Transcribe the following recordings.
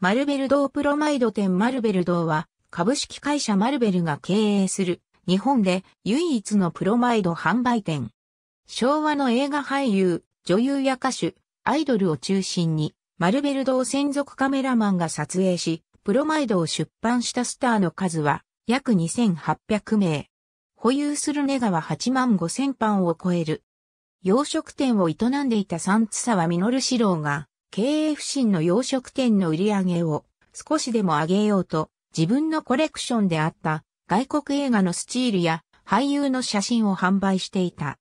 マルベル堂プロマイド店マルベル堂は、株式会社マルベルが経営する、日本で唯一のプロマイド販売店。昭和の映画俳優、女優や歌手、アイドルを中心に、マルベル堂専属カメラマンが撮影し、プロマイドを出版したスターの数は、約2800名。保有するネガは8万5000ンを超える。洋食店を営んでいたササンツミノルシローが、経営不振の洋食店の売り上げを少しでも上げようと、自分のコレクションであった外国映画のスチールや俳優の写真を販売していた。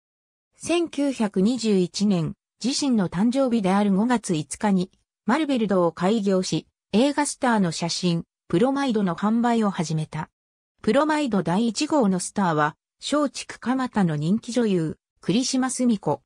1921年、自身の誕生日である5月5日に、マルベルドを開業し、映画スターの写真、プロマイドの販売を始めた。プロマイド第1号のスターは、松竹蒲田の人気女優、クリマスミコ。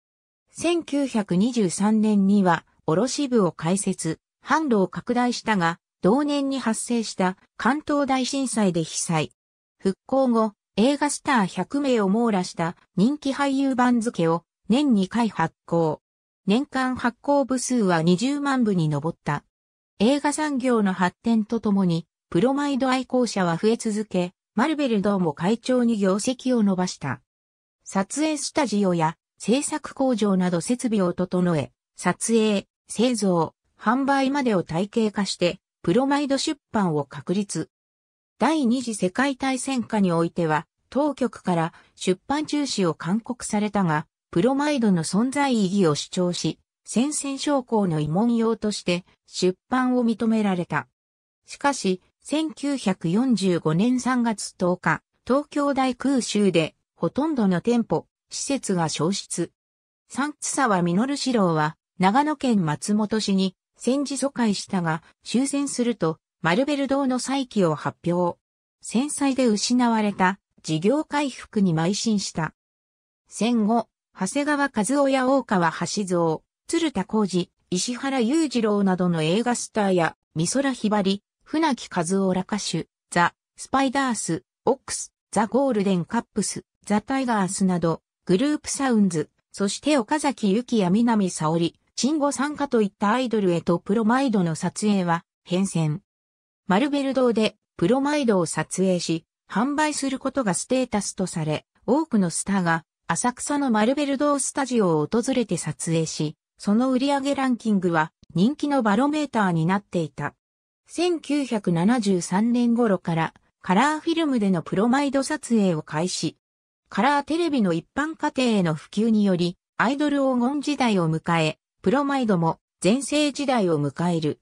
1923年には、卸部を開設、販路を拡大したが、同年に発生した関東大震災で被災。復興後、映画スター100名を網羅した人気俳優番付を年2回発行。年間発行部数は20万部に上った。映画産業の発展とともに、プロマイド愛好者は増え続け、マルベルドーも会長に業績を伸ばした。撮影スタジオや制作工場など設備を整え、撮影、製造、販売までを体系化して、プロマイド出版を確立。第二次世界大戦下においては、当局から出版中止を勧告されたが、プロマイドの存在意義を主張し、戦線将校の慰問用として出版を認められた。しかし、1945年3月10日、東京大空襲でほとんどの店舗、施設が消失。三津沢実郎は長野県松本市に戦時疎開したが終戦するとマルベル堂の再起を発表。戦災で失われた事業回復に邁進した。戦後、長谷川和夫や大川橋蔵、鶴田浩二、石原裕次郎などの映画スターや、美空ひばり、船木和夫ら歌手、ザ・スパイダース、オックス、ザ・ゴールデンカップス、ザ・タイガースなど、グループサウンズ、そして岡崎ゆきや南沙織、チンゴ参加といったアイドルへとプロマイドの撮影は変遷。マルベル堂でプロマイドを撮影し、販売することがステータスとされ、多くのスターが浅草のマルベル堂スタジオを訪れて撮影し、その売上ランキングは人気のバロメーターになっていた。1973年頃からカラーフィルムでのプロマイド撮影を開始。カラーテレビの一般家庭への普及により、アイドル黄金時代を迎え、プロマイドも全盛時代を迎える。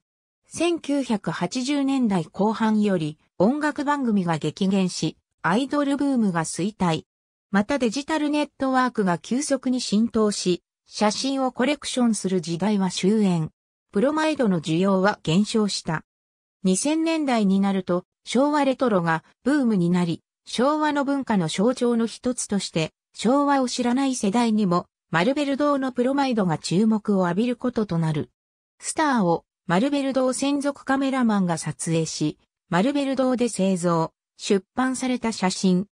1980年代後半より音楽番組が激減し、アイドルブームが衰退。またデジタルネットワークが急速に浸透し、写真をコレクションする時代は終焉。プロマイドの需要は減少した。2000年代になると昭和レトロがブームになり、昭和の文化の象徴の一つとして、昭和を知らない世代にもマルベル堂のプロマイドが注目を浴びることとなる。スターをマルベル堂専属カメラマンが撮影し、マルベル堂で製造、出版された写真。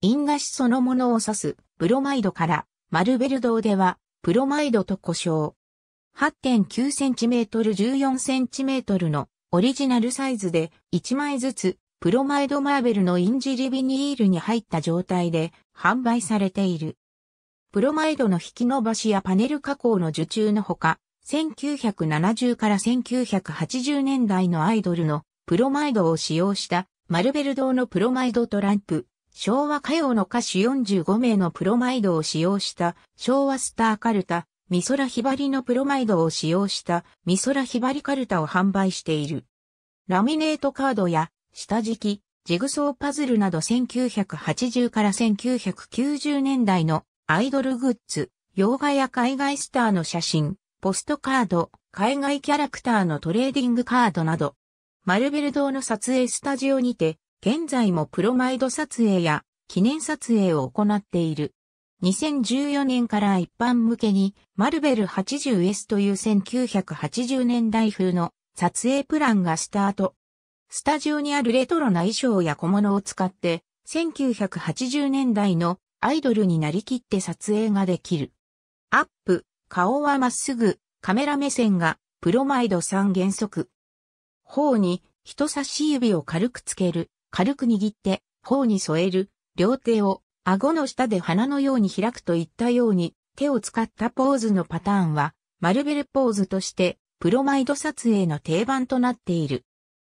因菓子そのものを指すプロマイドからマルベル堂ではプロマイドと呼称。8.9cm、14cm のオリジナルサイズで1枚ずつプロマイドマーベルのインジリビニールに入った状態で販売されている。プロマイドの引き伸ばしやパネル加工の受注のほか、1970から1980年代のアイドルのプロマイドを使用したマルベル堂のプロマイドトランプ、昭和歌謡の歌手45名のプロマイドを使用した昭和スターカルタ、美空ひばりのプロマイドを使用した美空ひばりカルタを販売している。ラミネートカードや下敷き、ジグソーパズルなど1980から1990年代のアイドルグッズ、洋画や海外スターの写真、ポストカード、海外キャラクターのトレーディングカードなど、マルベル堂の撮影スタジオにて、現在もプロマイド撮影や記念撮影を行っている。2014年から一般向けに、マルベル 80S という1980年代風の撮影プランがスタート。スタジオにあるレトロな衣装や小物を使って、1980年代のアイドルになりきって撮影ができる。アップ、顔はまっすぐ、カメラ目線が、プロマイド3原則。頬に、人差し指を軽くつける、軽く握って、頬に添える、両手を、顎の下で鼻のように開くといったように、手を使ったポーズのパターンは、マルベルポーズとして、プロマイド撮影の定番となっている。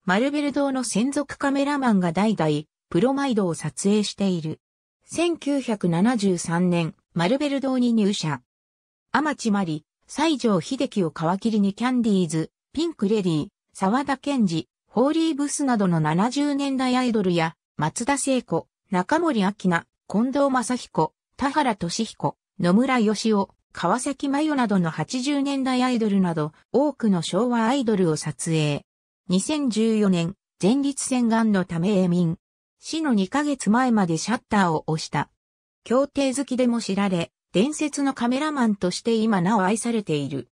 マルベル堂の専属カメラマンが代々、プロマイドを撮影している。1973年、マルベル堂に入社。天地マリ、西城秀樹を皮切りにキャンディーズ、ピンクレディー、沢田健二、ホーリーブスなどの70年代アイドルや、松田聖子、中森明菜、近藤正彦、田原俊彦、野村義夫、川崎麻由などの80年代アイドルなど、多くの昭和アイドルを撮影。2014年、前立腺がんのため永眠、死の2ヶ月前までシャッターを押した。協定好きでも知られ、伝説のカメラマンとして今なお愛されている。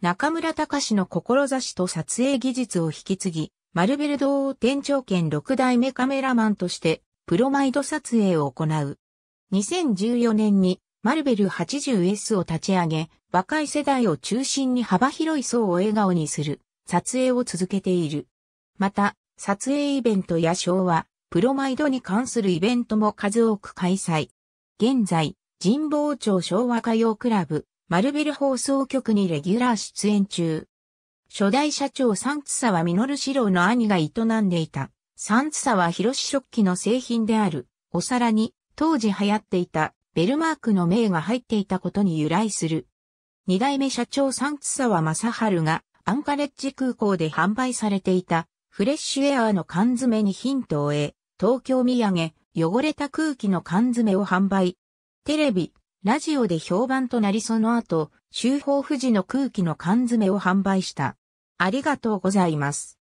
中村隆の志と撮影技術を引き継ぎ、マルベル堂を店長兼6代目カメラマンとして、プロマイド撮影を行う。2014年に、マルベル 80S を立ち上げ、若い世代を中心に幅広い層を笑顔にする、撮影を続けている。また、撮影イベントや昭和、プロマイドに関するイベントも数多く開催。現在、神保町昭和歌謡クラブ、マルベル放送局にレギュラー出演中。初代社長ササンツミノル・シロウの兄が営んでいた、サン三ヒロ広食器の製品である、お皿に、当時流行っていた、ベルマークの銘が入っていたことに由来する。二代目社長ササンツは、マサハルが、アンカレッジ空港で販売されていた、フレッシュエアーの缶詰にヒントを得、東京土産、汚れた空気の缶詰を販売。テレビ、ラジオで評判となりその後、周法富士の空気の缶詰を販売した。ありがとうございます。